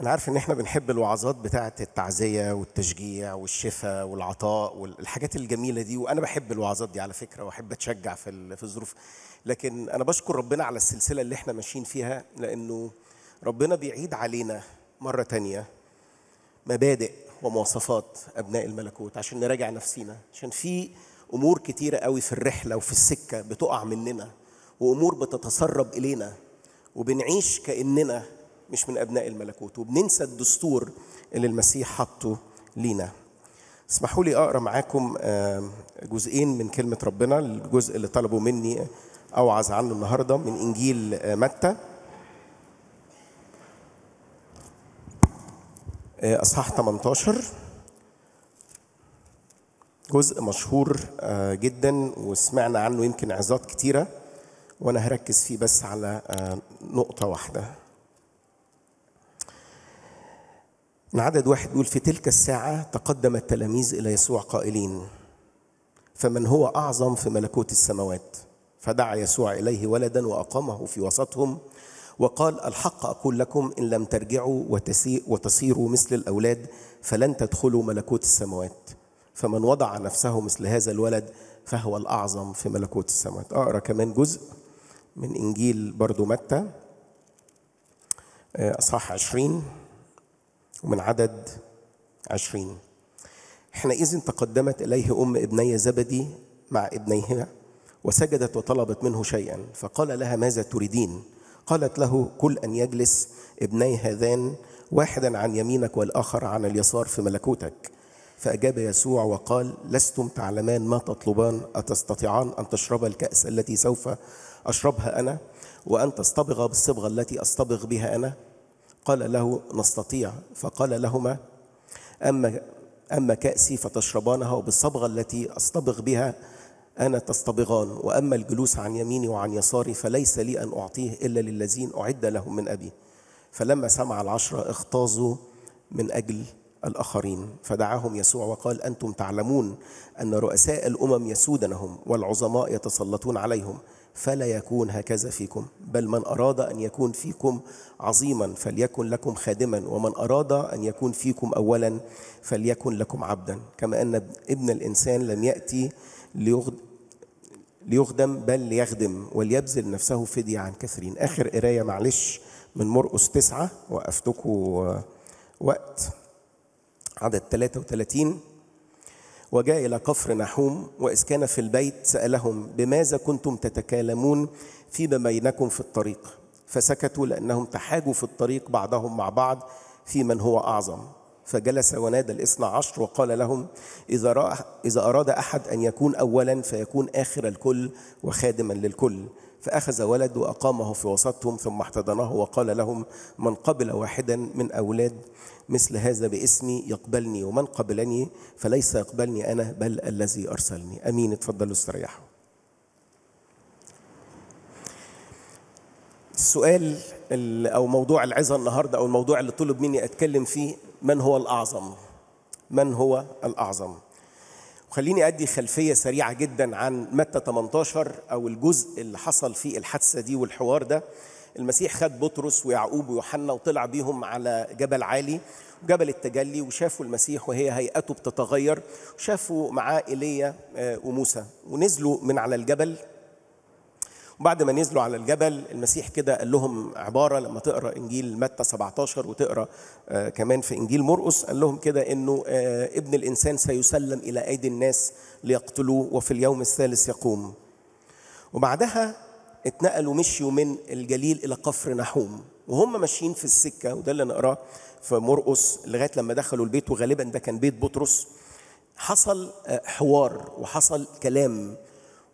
أنا عارف إن إحنا بنحب الوعظات بتاعة التعزية والتشجيع والشفاء والعطاء والحاجات الجميلة دي وأنا بحب الوعظات دي على فكرة وأحب أتشجع في في الظروف لكن أنا بشكر ربنا على السلسلة اللي إحنا ماشيين فيها لأنه ربنا بيعيد علينا مرة تانية مبادئ ومواصفات أبناء الملكوت عشان نراجع نفسينا عشان في أمور كتيرة قوي في الرحلة وفي السكة بتقع مننا وأمور بتتسرب إلينا وبنعيش كأننا مش من أبناء الملكوت وبننسى الدستور اللي المسيح حطه لينا اسمحوا لي أقرأ معاكم جزئين من كلمة ربنا الجزء اللي طلبوا مني أوعظ عنه النهاردة من إنجيل آه، متى آه، أصحاح 18 جزء مشهور آه، جدا وسمعنا عنه يمكن عظات كتيرة وأنا هركز فيه بس على نقطة واحدة من عدد واحد يقول في تلك الساعة تقدم التلاميذ إلى يسوع قائلين فمن هو أعظم في ملكوت السماوات فدعا يسوع إليه ولدا وأقامه في وسطهم وقال الحق أقول لكم إن لم ترجعوا وتصيروا مثل الأولاد فلن تدخلوا ملكوت السماوات فمن وضع نفسه مثل هذا الولد فهو الأعظم في ملكوت السماوات أقرأ كمان جزء من إنجيل برضو متى آه، أصحاح 20 ومن عدد عشرين حينئذ تقدمت إليه أم ابني زبدي مع ابنيها وسجدت وطلبت منه شيئا فقال لها ماذا تريدين قالت له كل أن يجلس ابني هذان واحدا عن يمينك والآخر عن اليسار في ملكوتك فأجاب يسوع وقال لستم تعلمان ما تطلبان أتستطيعان أن تشربا الكأس التي سوف أشربها أنا وأن تصطبغ بالصبغة التي أصطبغ بها أنا قال له نستطيع فقال لهما أما أما كأسي فتشربانها وبالصبغة التي أصطبغ بها أنا تصطبغان وأما الجلوس عن يميني وعن يساري فليس لي أن أعطيه إلا للذين أعد لهم من أبي فلما سمع العشرة اختازوا من أجل الآخرين فدعاهم يسوع وقال أنتم تعلمون أن رؤساء الأمم يسودنهم والعظماء يتسلطون عليهم فلا يكون هكذا فيكم بل من أراد أن يكون فيكم عظيما فليكن لكم خادما ومن أراد أن يكون فيكم أولا فليكن لكم عبدا كما أن ابن الإنسان لم يأتي ليخدم بل ليخدم وليبذل نفسه فدية عن كثيرين آخر قراية معلش من مرقس تسعة وقفتكم وقت عدد 33 وجاء إلى كفر نحوم وإذ كان في البيت سألهم بماذا كنتم تتكالمون فيما بينكم في الطريق فسكتوا لأنهم تحاجوا في الطريق بعضهم مع بعض في من هو أعظم فجلس ونادى الاثنى عشر وقال لهم إذا, رأى إذا أراد أحد أن يكون أولا فيكون آخر الكل وخادما للكل فأخذ ولد وأقامه في وسطهم ثم احتضنه وقال لهم من قبل واحدا من أولاد مثل هذا باسمي يقبلني ومن قبلني فليس يقبلني أنا بل الذي أرسلني أمين اتفضلوا استريحوا السؤال أو موضوع العظة النهاردة أو الموضوع اللي طلب مني أتكلم فيه من هو الأعظم من هو الأعظم وخليني أدي خلفية سريعة جدا عن متى 18 أو الجزء اللي حصل فيه الحادثة دي والحوار ده المسيح خد بطرس ويعقوب ويوحنا وطلع بيهم على جبل عالي جبل التجلي وشافوا المسيح وهي هيئته بتتغير وشافوا معاه ايليا آه، وموسى ونزلوا من على الجبل وبعد ما نزلوا على الجبل المسيح كده قال لهم عباره لما تقرا انجيل متى 17 وتقرا آه، كمان في انجيل مرقس قال لهم كده انه آه، ابن الانسان سيسلم الى ايدي الناس ليقتلوه وفي اليوم الثالث يقوم. وبعدها اتنقلوا مشيوا من الجليل الى قفر نحوم وهم ماشيين في السكه وده اللي نقراه في مرقس لغايه لما دخلوا البيت وغالبا ده كان بيت بطرس حصل آه، حوار وحصل كلام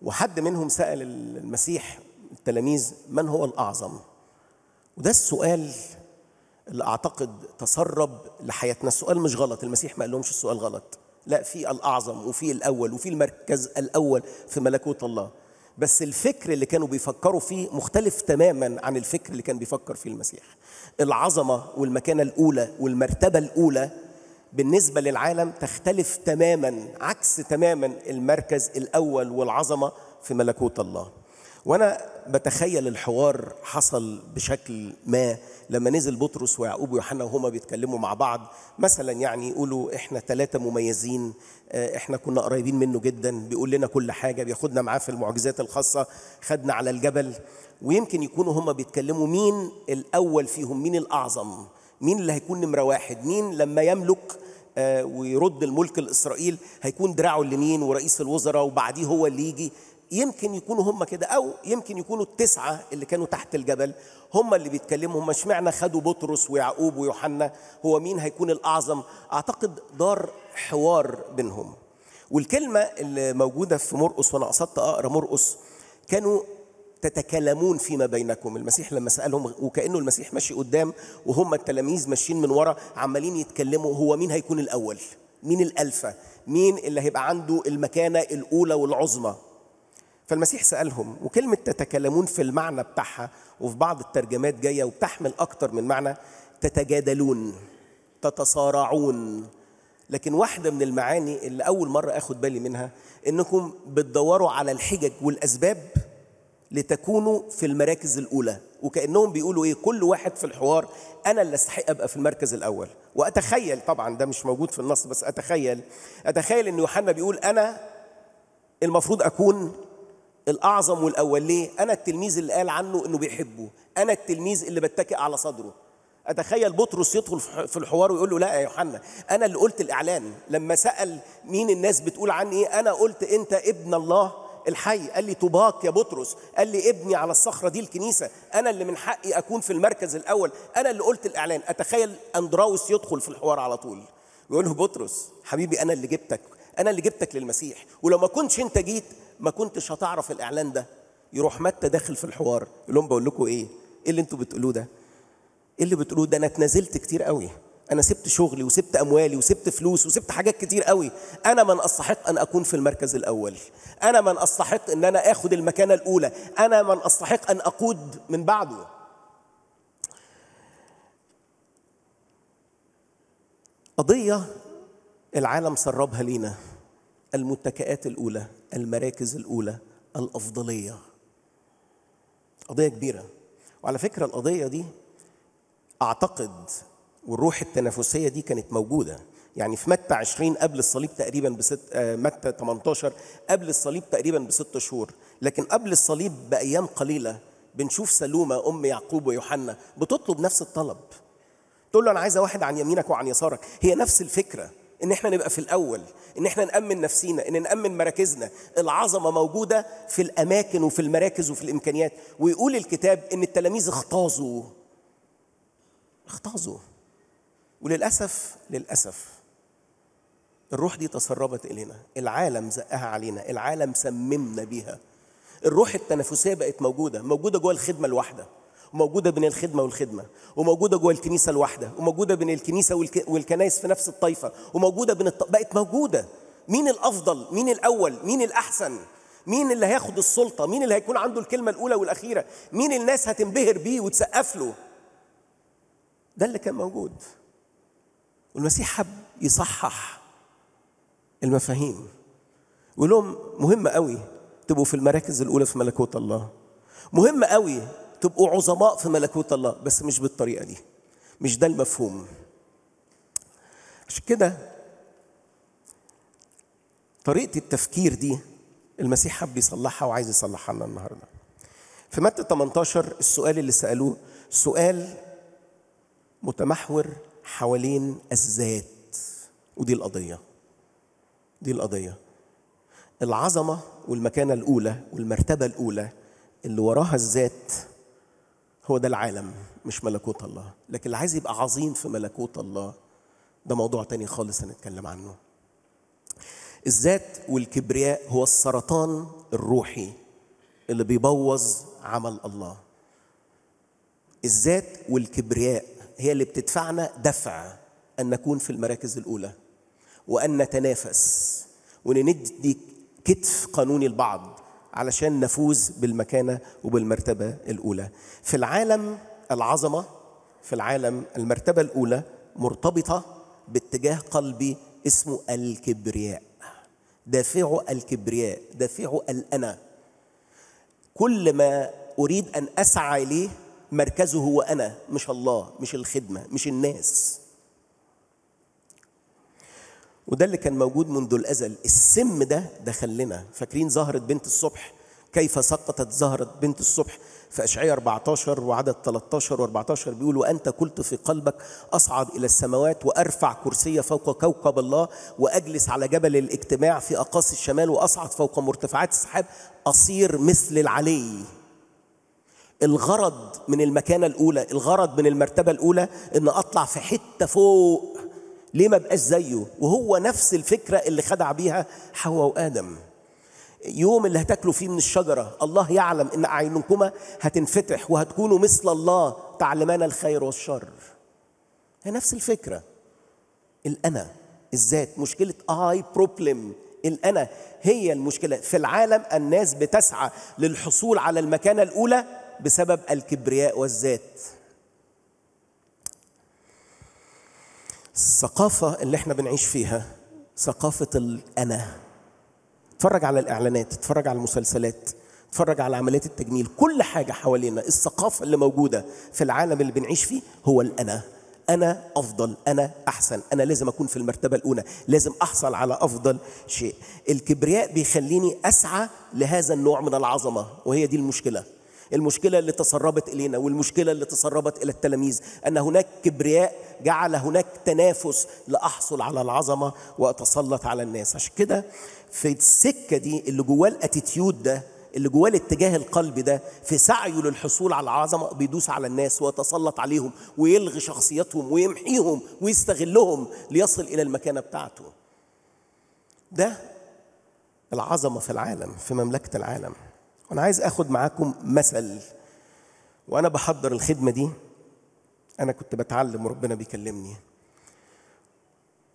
وحد منهم سأل المسيح التلاميذ من هو الأعظم وده السؤال اللي أعتقد تسرب لحياتنا السؤال مش غلط المسيح ما قالهمش السؤال غلط لا في الأعظم وفي الأول وفي المركز الأول في ملكوت الله بس الفكر اللي كانوا بيفكروا فيه مختلف تماما عن الفكر اللي كان بيفكر فيه المسيح العظمة والمكانة الأولى والمرتبة الأولى بالنسبة للعالم تختلف تماما عكس تماما المركز الأول والعظمة في ملكوت الله وأنا بتخيل الحوار حصل بشكل ما لما نزل بطرس ويعقوب ويوحنا وهما بيتكلموا مع بعض مثلا يعني يقولوا احنا ثلاثة مميزين آه، احنا كنا قريبين منه جدا بيقول لنا كل حاجة بياخدنا معاه في المعجزات الخاصة خدنا على الجبل ويمكن يكونوا هما بيتكلموا مين الأول فيهم مين الأعظم مين اللي هيكون نمرة واحد مين لما يملك آه، ويرد الملك لاسرائيل هيكون دراعه اليمين ورئيس الوزراء وبعديه هو اللي يجي يمكن يكونوا هم كده او يمكن يكونوا التسعه اللي كانوا تحت الجبل هم اللي بيتكلموا هم اشمعنى خدوا بطرس ويعقوب ويوحنا هو مين هيكون الاعظم اعتقد دار حوار بينهم والكلمه اللي موجوده في مرقس وانا قصدت اقرا مرقس كانوا تتكلمون فيما بينكم المسيح لما سالهم وكانه المسيح ماشي قدام وهم التلاميذ ماشيين من ورا عمالين يتكلموا هو مين هيكون الاول مين الالفه مين اللي هيبقى عنده المكانه الاولى والعظمى فالمسيح سالهم وكلمه تتكلمون في المعنى بتاعها وفي بعض الترجمات جايه وبتحمل اكتر من معنى تتجادلون تتصارعون لكن واحده من المعاني اللي اول مره اخد بالي منها انكم بتدوروا على الحجج والاسباب لتكونوا في المراكز الأولى وكأنهم بيقولوا إيه كل واحد في الحوار أنا اللي أستحق أبقى في المركز الأول وأتخيل طبعا ده مش موجود في النص بس أتخيل أتخيل إن يوحنا بيقول أنا المفروض أكون الأعظم والأول ليه؟ أنا التلميذ اللي قال عنه إنه بيحبه أنا التلميذ اللي بتكئ على صدره اتخيل بطرس يدخل في الحوار ويقول له لا يا يوحنا انا اللي قلت الاعلان لما سال مين الناس بتقول عني ايه انا قلت انت ابن الله الحي قال لي طوباك يا بطرس قال لي ابني على الصخره دي الكنيسه انا اللي من حقي اكون في المركز الاول انا اللي قلت الاعلان اتخيل اندراوس يدخل في الحوار على طول يقول له بطرس حبيبي انا اللي جبتك انا اللي جبتك للمسيح ولو ما كنتش انت جيت ما كنتش هتعرف الاعلان ده يروح متى داخل في الحوار يقول لهم بقول لكم ايه ايه اللي انتوا بتقولوه ده ايه اللي بتقولوه ده انا اتنازلت كتير قوي انا سبت شغلي وسبت اموالي وسبت فلوس وسبت حاجات كتير قوي انا من استحق ان اكون في المركز الاول انا من استحق ان انا اخد المكانه الاولى انا من استحق ان اقود من بعده قضيه العالم سربها لينا المتكئات الاولى المراكز الاولى الافضليه قضيه كبيره وعلى فكره القضيه دي اعتقد والروح التنافسيه دي كانت موجوده يعني في متى 20 قبل الصليب تقريبا بست آه، متى 18 قبل الصليب تقريبا بست شهور لكن قبل الصليب بايام قليله بنشوف سلومه ام يعقوب ويوحنا بتطلب نفس الطلب تقول له انا عايزه واحد عن يمينك وعن يسارك هي نفس الفكره ان احنا نبقى في الاول ان احنا نامن نفسينا ان نامن مراكزنا العظمه موجوده في الاماكن وفي المراكز وفي الامكانيات ويقول الكتاب ان التلاميذ اختازوا اختازوا وللاسف للاسف الروح دي تسربت الينا العالم زقها علينا العالم سممنا بيها الروح التنافسيه بقت موجوده موجوده جوه الخدمه الواحده وموجوده بين الخدمه والخدمه وموجوده جوه الكنيسه الواحده وموجوده بين الكنيسه والكنائس في نفس الطائفه وموجوده بين الط... بقت موجوده مين الافضل مين الاول مين الاحسن مين اللي هياخد السلطه مين اللي هيكون عنده الكلمه الاولى والاخيره مين الناس هتنبهر بيه وتسقف له ده اللي كان موجود والمسيح حب يصحح المفاهيم ويقول لهم مهم قوي تبقوا في المراكز الاولى في ملكوت الله مهم قوي تبقوا عظماء في ملكوت الله بس مش بالطريقه دي مش ده المفهوم عشان كده طريقه التفكير دي المسيح حب يصلحها وعايز يصلحها لنا النهارده في متى 18 السؤال اللي سالوه سؤال متمحور حوالين الذات ودي القضية دي القضية العظمة والمكانة الأولى والمرتبة الأولى اللي وراها الذات هو ده العالم مش ملكوت الله لكن اللي عايز يبقى عظيم في ملكوت الله ده موضوع تاني خالص هنتكلم عنه الذات والكبرياء هو السرطان الروحي اللي بيبوظ عمل الله الذات والكبرياء هي اللي بتدفعنا دفع أن نكون في المراكز الأولى وأن نتنافس وندي كتف قانون البعض علشان نفوز بالمكانة وبالمرتبة الأولى في العالم العظمة في العالم المرتبة الأولى مرتبطة باتجاه قلبي اسمه الكبرياء دافعه الكبرياء دافعه الأنا كل ما أريد أن أسعى إليه مركزه هو أنا مش الله مش الخدمة مش الناس وده اللي كان موجود منذ الأزل السم ده دخلنا فاكرين زهرة بنت الصبح كيف سقطت زهرة بنت الصبح في أشعية 14 وعدد 13 و14 بيقول وأنت قلت في قلبك أصعد إلى السماوات وأرفع كرسي فوق كوكب الله وأجلس على جبل الاجتماع في أقاصي الشمال وأصعد فوق مرتفعات السحاب أصير مثل العلي الغرض من المكانة الأولى الغرض من المرتبة الأولى إن أطلع في حتة فوق ليه ما بقاش زيه وهو نفس الفكرة اللي خدع بيها حواء وآدم يوم اللي هتاكلوا فيه من الشجرة الله يعلم إن أعينكما هتنفتح وهتكونوا مثل الله تعلمان الخير والشر هي نفس الفكرة الأنا الذات مشكلة آي بروبلم الأنا هي المشكلة في العالم الناس بتسعى للحصول على المكانة الأولى بسبب الكبرياء والذات الثقافة اللي احنا بنعيش فيها ثقافة الأنا اتفرج على الإعلانات اتفرج على المسلسلات اتفرج على عمليات التجميل كل حاجة حوالينا الثقافة اللي موجودة في العالم اللي بنعيش فيه هو الأنا أنا أفضل أنا أحسن أنا لازم أكون في المرتبة الأولى لازم أحصل على أفضل شيء الكبرياء بيخليني أسعى لهذا النوع من العظمة وهي دي المشكلة المشكله اللي تسربت الينا والمشكله اللي تسربت الى التلاميذ ان هناك كبرياء جعل هناك تنافس لاحصل على العظمه واتسلط على الناس عشان كده في السكه دي اللي جواه الاتيتيود ده اللي جواه الاتجاه القلبي ده في سعيه للحصول على العظمه بيدوس على الناس ويتسلط عليهم ويلغي شخصيتهم ويمحيهم ويستغلهم ليصل الى المكانه بتاعته. ده العظمه في العالم في مملكه العالم. وانا عايز اخد معاكم مثل وانا بحضر الخدمه دي انا كنت بتعلم وربنا بيكلمني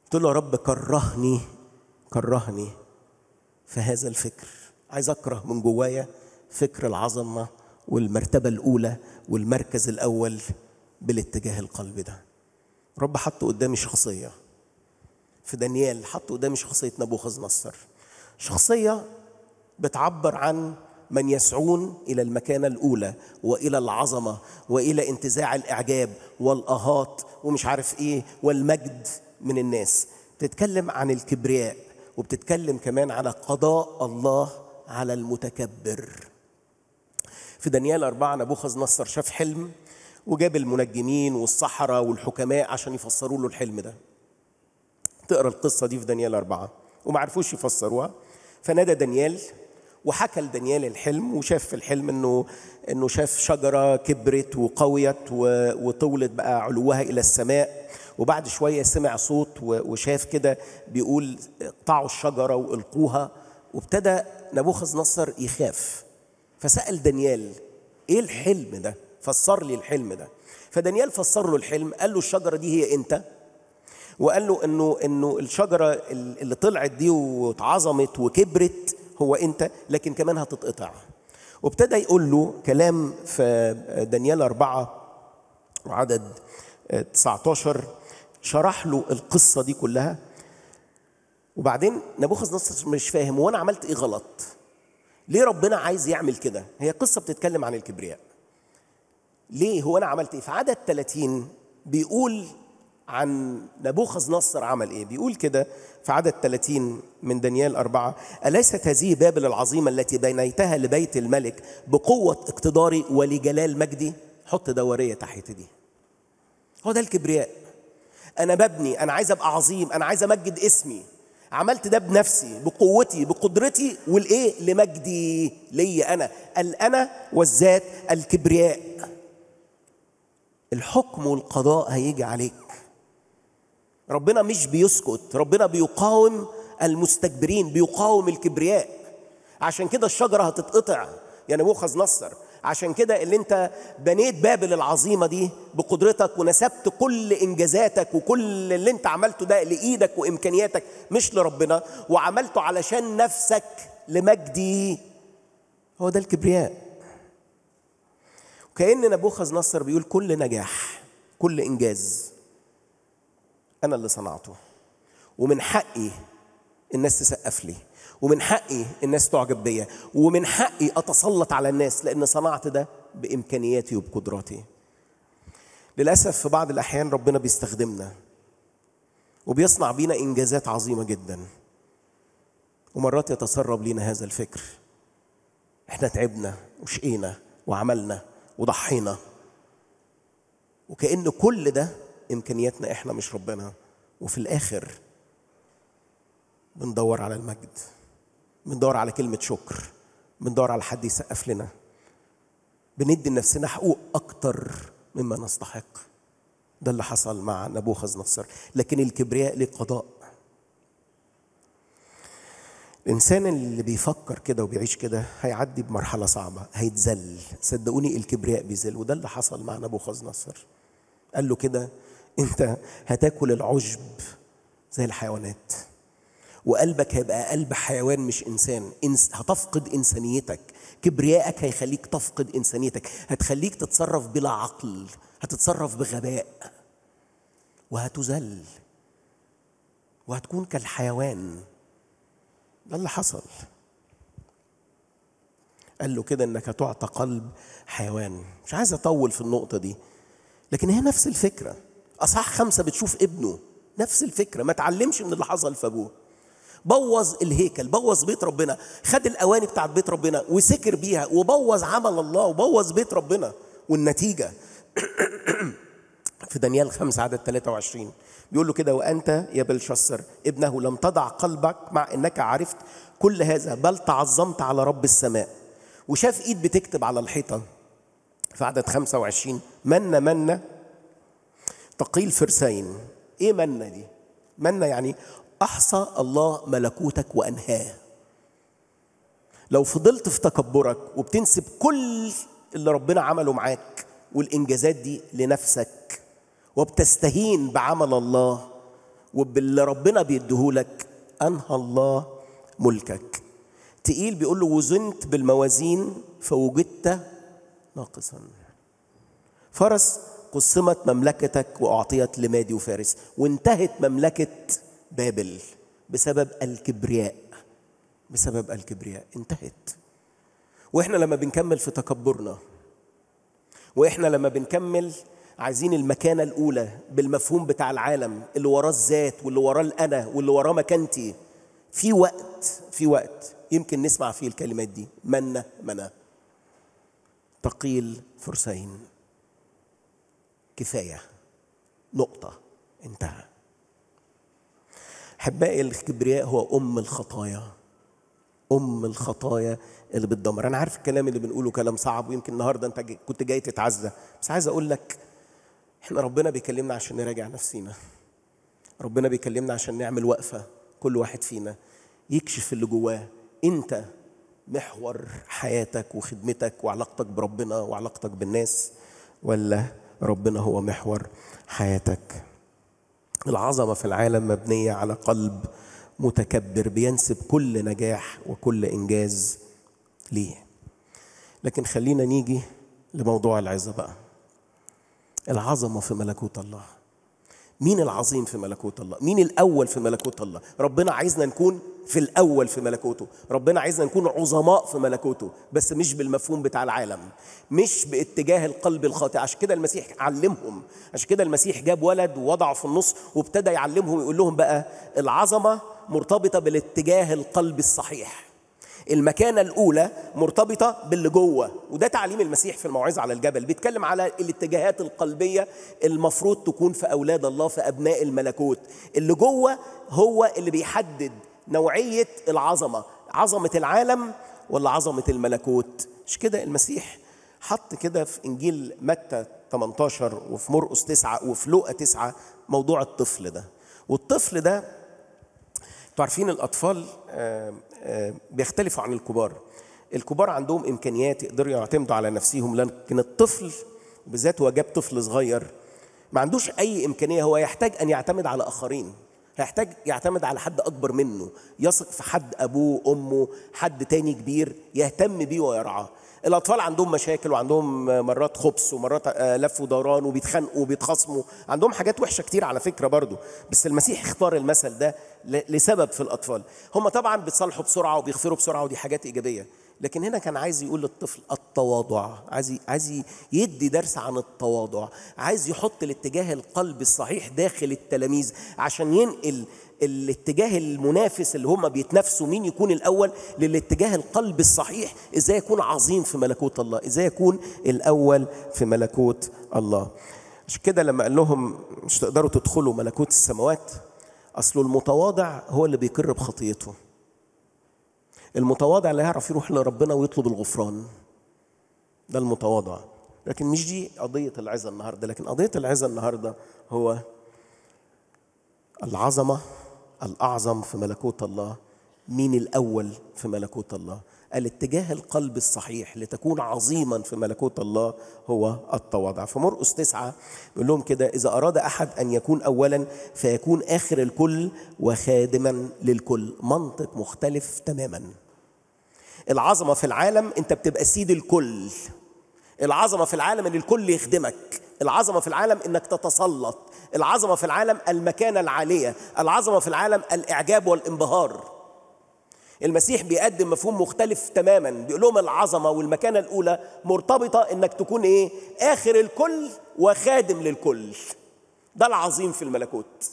قلت له يا رب كرهني كرهني في هذا الفكر عايز اكره من جوايا فكر العظمه والمرتبه الاولى والمركز الاول بالاتجاه القلب ده رب حط قدامي شخصيه في دانيال حط قدامي شخصيه نبوخذ نصر شخصيه بتعبر عن من يسعون الى المكانه الاولى والى العظمه والى انتزاع الاعجاب والاهات ومش عارف ايه والمجد من الناس بتتكلم عن الكبرياء وبتتكلم كمان على قضاء الله على المتكبر في دانيال أربعة نبوخذ نصر شاف حلم وجاب المنجمين والصحراء والحكماء عشان يفسروا له الحلم ده تقرا القصة دي في دانيال أربعة وما عرفوش يفسروها فنادى دانيال وحكى لدانيال الحلم وشاف في الحلم انه انه شاف شجره كبرت وقويت وطولت بقى علوها الى السماء وبعد شويه سمع صوت وشاف كده بيقول اقطعوا الشجره والقوها وابتدى نبوخذ نصر يخاف فسال دانيال ايه الحلم ده؟ فسر لي الحلم ده فدانيال فسر له الحلم قال له الشجره دي هي انت وقال له انه انه الشجره اللي طلعت دي واتعظمت وكبرت هو انت لكن كمان هتتقطع وابتدى يقول له كلام في دانيال أربعة وعدد 19 شرح له القصة دي كلها وبعدين نبوخذ نصر مش فاهم وانا عملت ايه غلط ليه ربنا عايز يعمل كده هي قصة بتتكلم عن الكبرياء ليه هو انا عملت ايه في عدد 30 بيقول عن نبوخذ نصر عمل ايه بيقول كده في عدد 30 من دانيال أربعة أليست هذه بابل العظيمة التي بنيتها لبيت الملك بقوة اقتداري ولجلال مجدي حط دورية تحت دي هو ده الكبرياء أنا ببني أنا عايز أبقى عظيم أنا عايز أمجد اسمي عملت ده بنفسي بقوتي بقدرتي والايه لمجدي ليا انا الانا والذات الكبرياء الحكم والقضاء هيجي عليك ربنا مش بيسكت ربنا بيقاوم المستكبرين بيقاوم الكبرياء عشان كده الشجرة هتتقطع يا يعني نبوخذ نصر عشان كده اللي انت بنيت بابل العظيمة دي بقدرتك ونسبت كل انجازاتك وكل اللي انت عملته ده لإيدك وإمكانياتك مش لربنا وعملته علشان نفسك لمجدي هو ده الكبرياء وكأن نبوخذ نصر بيقول كل نجاح كل إنجاز أنا اللي صنعته ومن حقي الناس تسقف لي ومن حقي الناس تعجب بيا ومن حقي أتسلط على الناس لأن صنعت ده بإمكانياتي وبقدراتي للأسف في بعض الأحيان ربنا بيستخدمنا وبيصنع بينا إنجازات عظيمة جدا ومرات يتسرب لينا هذا الفكر احنا تعبنا وشقينا وعملنا وضحينا وكأن كل ده امكانياتنا احنا مش ربنا وفي الاخر بندور على المجد بندور على كلمه شكر بندور على حد يسقف لنا بندي لنفسنا حقوق اكتر مما نستحق ده اللي حصل مع نبوخذ نصر لكن الكبرياء ليه قضاء الانسان اللي بيفكر كده وبيعيش كده هيعدي بمرحله صعبه هيتذل صدقوني الكبرياء بيذل وده اللي حصل مع نبوخذ نصر قال له كده انت هتاكل العشب زي الحيوانات وقلبك هيبقى قلب حيوان مش انسان إنس هتفقد انسانيتك كبريائك هيخليك تفقد انسانيتك هتخليك تتصرف بلا عقل هتتصرف بغباء وهتذل وهتكون كالحيوان ده اللي حصل قال له كده انك هتعطى قلب حيوان مش عايز اطول في النقطه دي لكن هي نفس الفكره اصحاح خمسه بتشوف ابنه نفس الفكره ما اتعلمش من اللي حصل في ابوه بوظ الهيكل بوظ بيت ربنا خد الاواني بتاعت بيت ربنا وسكر بيها وبوظ عمل الله وبوظ بيت ربنا والنتيجه في دانيال 5 عدد 23 بيقول له كده وانت يا بلشسر ابنه لم تضع قلبك مع انك عرفت كل هذا بل تعظمت على رب السماء وشاف ايد بتكتب على الحيطه في عدد 25 من من تقيل فرسين ايه منا دي منا يعني احصى الله ملكوتك وانهاه لو فضلت في تكبرك وبتنسب كل اللي ربنا عمله معاك والانجازات دي لنفسك وبتستهين بعمل الله وباللي ربنا بيديهولك انهى الله ملكك تقيل بيقول له وزنت بالموازين فوجدت ناقصا فرس قسمت مملكتك واعطيت لمادي وفارس وانتهت مملكه بابل بسبب الكبرياء بسبب الكبرياء انتهت واحنا لما بنكمل في تكبرنا واحنا لما بنكمل عايزين المكانه الاولى بالمفهوم بتاع العالم اللي وراه الذات واللي وراه الانا واللي وراه مكانتي في وقت في وقت يمكن نسمع فيه الكلمات دي منا منا تقيل فرسين كفايه نقطه انتهى احبائي الكبرياء هو ام الخطايا ام الخطايا اللي بتدمر انا عارف الكلام اللي بنقوله كلام صعب ويمكن النهارده انت كنت جاي تتعزى بس عايز اقول لك احنا ربنا بيكلمنا عشان نراجع نفسينا ربنا بيكلمنا عشان نعمل وقفه كل واحد فينا يكشف اللي جواه انت محور حياتك وخدمتك وعلاقتك بربنا وعلاقتك بالناس ولا ربنا هو محور حياتك العظمه في العالم مبنيه على قلب متكبر بينسب كل نجاح وكل انجاز ليه لكن خلينا نيجي لموضوع العظه بقى العظمه في ملكوت الله مين العظيم في ملكوت الله مين الاول في ملكوت الله ربنا عايزنا نكون في الاول في ملكوته ربنا عايزنا نكون عظماء في ملكوته بس مش بالمفهوم بتاع العالم مش باتجاه القلب الخاطئ عشان كده المسيح علمهم عشان كده المسيح جاب ولد ووضعه في النص وابتدى يعلمهم يقول لهم بقى العظمه مرتبطه بالاتجاه القلب الصحيح المكانة الأولى مرتبطة باللي جوه وده تعليم المسيح في الموعظة على الجبل بيتكلم على الاتجاهات القلبية المفروض تكون في أولاد الله في أبناء الملكوت اللي جوه هو اللي بيحدد نوعية العظمة عظمة العالم ولا عظمة الملكوت مش كده المسيح حط كده في إنجيل متى 18 وفي مرقس 9 وفي لوقا 9 موضوع الطفل ده والطفل ده انتوا عارفين الاطفال آه، آه، بيختلفوا عن الكبار الكبار عندهم امكانيات يقدروا يعتمدوا على نفسهم لكن الطفل بالذات هو جاب طفل صغير ما عندوش اي امكانيه هو يحتاج ان يعتمد على اخرين هيحتاج يعتمد على حد اكبر منه يثق في حد ابوه امه حد تاني كبير يهتم بيه ويرعاه الاطفال عندهم مشاكل وعندهم مرات خبث ومرات آه، لف ودوران وبيتخانقوا وبيتخاصموا عندهم حاجات وحشه كتير على فكره برضو بس المسيح اختار المثل ده لسبب في الاطفال هم طبعا بيتصالحوا بسرعه وبيغفروا بسرعه ودي حاجات ايجابيه لكن هنا كان عايز يقول للطفل التواضع عايز عايز يدي درس عن التواضع عايز يحط الاتجاه القلب الصحيح داخل التلاميذ عشان ينقل الاتجاه المنافس اللي هم بيتنافسوا مين يكون الاول للاتجاه القلب الصحيح ازاي يكون عظيم في ملكوت الله ازاي يكون الاول في ملكوت الله عشان كده لما قال لهم مش تقدروا تدخلوا ملكوت السماوات اصله المتواضع هو اللي بيقر بخطيته المتواضع اللي هيعرف يروح لربنا ويطلب الغفران ده المتواضع لكن مش دي قضية العزة النهاردة لكن قضية العزة النهاردة هو العظمة الأعظم في ملكوت الله مين الأول في ملكوت الله الاتجاه القلب الصحيح لتكون عظيما في ملكوت الله هو التواضع فمرقس تسعة بيقول لهم كده إذا أراد أحد أن يكون أولا فيكون آخر الكل وخادما للكل منطق مختلف تماما العظمة في العالم أنت بتبقى سيد الكل العظمة في العالم أن الكل يخدمك العظمة في العالم أنك تتسلط العظمه في العالم المكانه العاليه العظمه في العالم الاعجاب والانبهار المسيح بيقدم مفهوم مختلف تماما بيقول لهم العظمه والمكانه الاولى مرتبطه انك تكون ايه اخر الكل وخادم للكل ده العظيم في الملكوت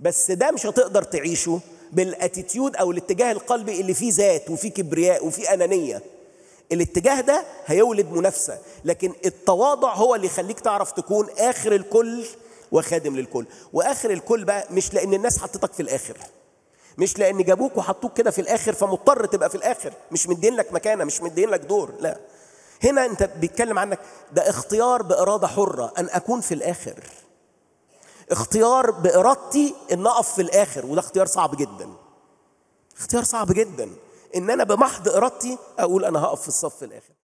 بس ده مش هتقدر تعيشه بالاتيتيود او الاتجاه القلبي اللي فيه ذات وفيه كبرياء وفيه انانيه الاتجاه ده هيولد منافسه لكن التواضع هو اللي يخليك تعرف تكون اخر الكل وخادم للكل واخر الكل بقى مش لان الناس حطتك في الاخر مش لان جابوك وحطوك كده في الاخر فمضطر تبقى في الاخر مش مدين لك مكانه مش مدين لك دور لا هنا انت بيتكلم عنك ده اختيار باراده حره ان اكون في الاخر اختيار بارادتي ان اقف في الاخر وده اختيار صعب جدا اختيار صعب جدا ان انا بمحض ارادتي اقول انا هقف في الصف الاخر